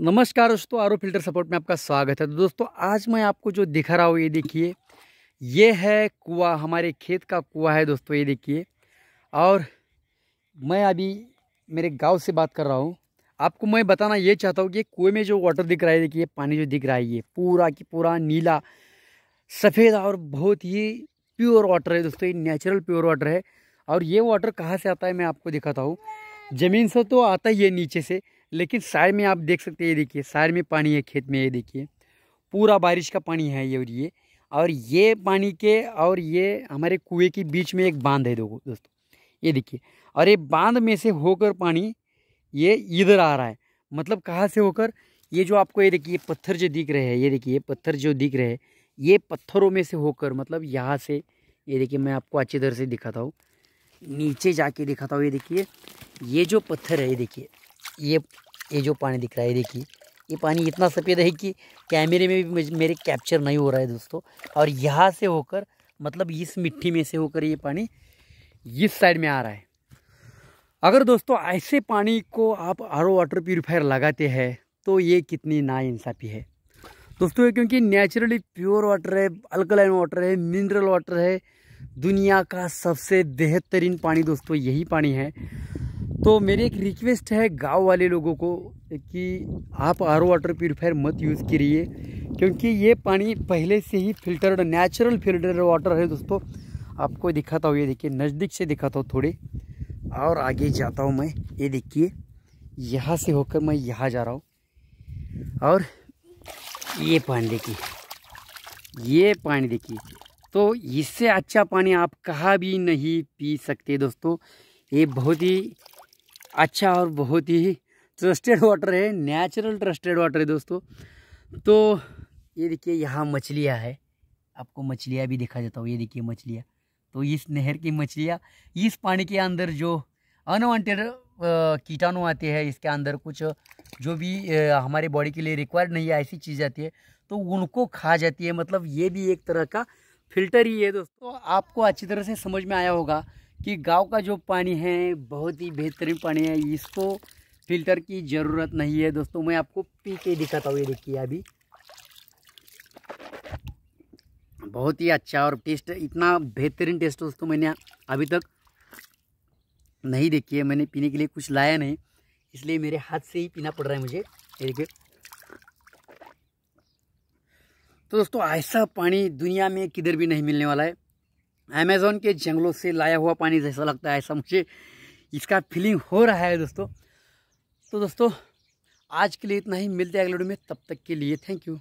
नमस्कार दोस्तों आरो फिल्टर सपोर्ट में आपका स्वागत है तो दोस्तों आज मैं आपको जो दिखा रहा हूँ ये देखिए ये है कुआ हमारे खेत का कुआ है दोस्तों ये देखिए और मैं अभी मेरे गांव से बात कर रहा हूँ आपको मैं बताना ये चाहता हूँ कि कुएँ में जो वाटर दिख रहा है देखिए पानी जो दिख रहा है ये पूरा की पूरा नीला सफ़ेद और बहुत ही प्योर वाटर है दोस्तों ये नेचुरल प्योर वाटर है और ये वाटर कहाँ से आता है मैं आपको दिखाता हूँ ज़मीन से तो आता ही है नीचे से लेकिन साय में आप देख सकते हैं ये देखिए साय में पानी है खेत में ये देखिए पूरा बारिश का पानी है ये और ये और ये पानी के और ये हमारे कुएँ के बीच में एक बांध है देखो दोस्तों ये देखिए और ये बांध में से होकर पानी ये इधर आ रहा है मतलब कहाँ से होकर ये जो आपको ये देखिए पत्थर जो दिख रहे हैं ये देखिए पत्थर जो दिख रहे हैं ये पत्थरों में से होकर मतलब यहाँ से ये देखिए मैं आपको अच्छी तरह से दिखाता हूँ नीचे जाके दिखाता हूँ ये देखिए ये जो पत्थर है ये देखिए ये ये जो पानी दिख रहा है देखिए ये पानी इतना सफ़ेद है कि कैमरे में भी मेरे कैप्चर नहीं हो रहा है दोस्तों और यहाँ से होकर मतलब इस मिट्टी में से होकर ये पानी इस साइड में आ रहा है अगर दोस्तों ऐसे पानी को आप आर वाटर प्योरीफायर लगाते हैं तो ये कितनी नाइंसाफ़ी है दोस्तों क्योंकि नेचुरली प्योर वाटर है अल्कलाइन वाटर है मिनरल वाटर है दुनिया का सबसे बेहतरीन पानी दोस्तों यही पानी है तो मेरी एक रिक्वेस्ट है गांव वाले लोगों को कि आप आर वाटर प्योरीफायर मत यूज़ करिए क्योंकि ये पानी पहले से ही फिल्टर्ड नेचुरल फिल्टर्ड वाटर है दोस्तों आपको दिखाता हूँ ये देखिए नज़दीक से दिखाता हूँ थोड़े और आगे जाता हूँ मैं ये देखिए यहाँ से होकर मैं यहाँ जा रहा हूँ और ये पानी देखिए ये पानी देखिए तो इससे अच्छा पानी आप कहाँ भी नहीं पी सकते दोस्तों ये बहुत ही अच्छा और बहुत ही ट्रस्टेड वाटर है नेचुरल ट्रस्टेड वाटर है दोस्तों तो ये देखिए यहाँ मछलियाँ है आपको मछलियाँ भी देखा जाता हूँ ये देखिए मछलियाँ तो इस नहर की मछलियाँ इस पानी के अंदर जो अनवांटेड कीटाणु आते हैं इसके अंदर कुछ जो भी हमारे बॉडी के लिए रिक्वायर्ड नहीं है ऐसी चीज़ आती है तो उनको खा जाती है मतलब ये भी एक तरह का फिल्टर ही है दोस्तों आपको अच्छी तरह से समझ में आया होगा कि गांव का जो पानी है बहुत ही बेहतरीन पानी है इसको फिल्टर की ज़रूरत नहीं है दोस्तों मैं आपको पी के दिखाता हूँ ये देखिए अभी बहुत ही अच्छा और टेस्ट इतना बेहतरीन टेस्ट दोस्तों मैंने अभी तक नहीं देखी है मैंने पीने के लिए कुछ लाया नहीं इसलिए मेरे हाथ से ही पीना पड़ रहा है मुझे देखिए तो दोस्तों ऐसा पानी दुनिया में किधर भी नहीं मिलने वाला है अमेजोन के जंगलों से लाया हुआ पानी जैसा लगता है ऐसा मुझे इसका फीलिंग हो रहा है दोस्तों तो दोस्तों आज के लिए इतना ही मिलते हैं अगले वीडियो में तब तक के लिए थैंक यू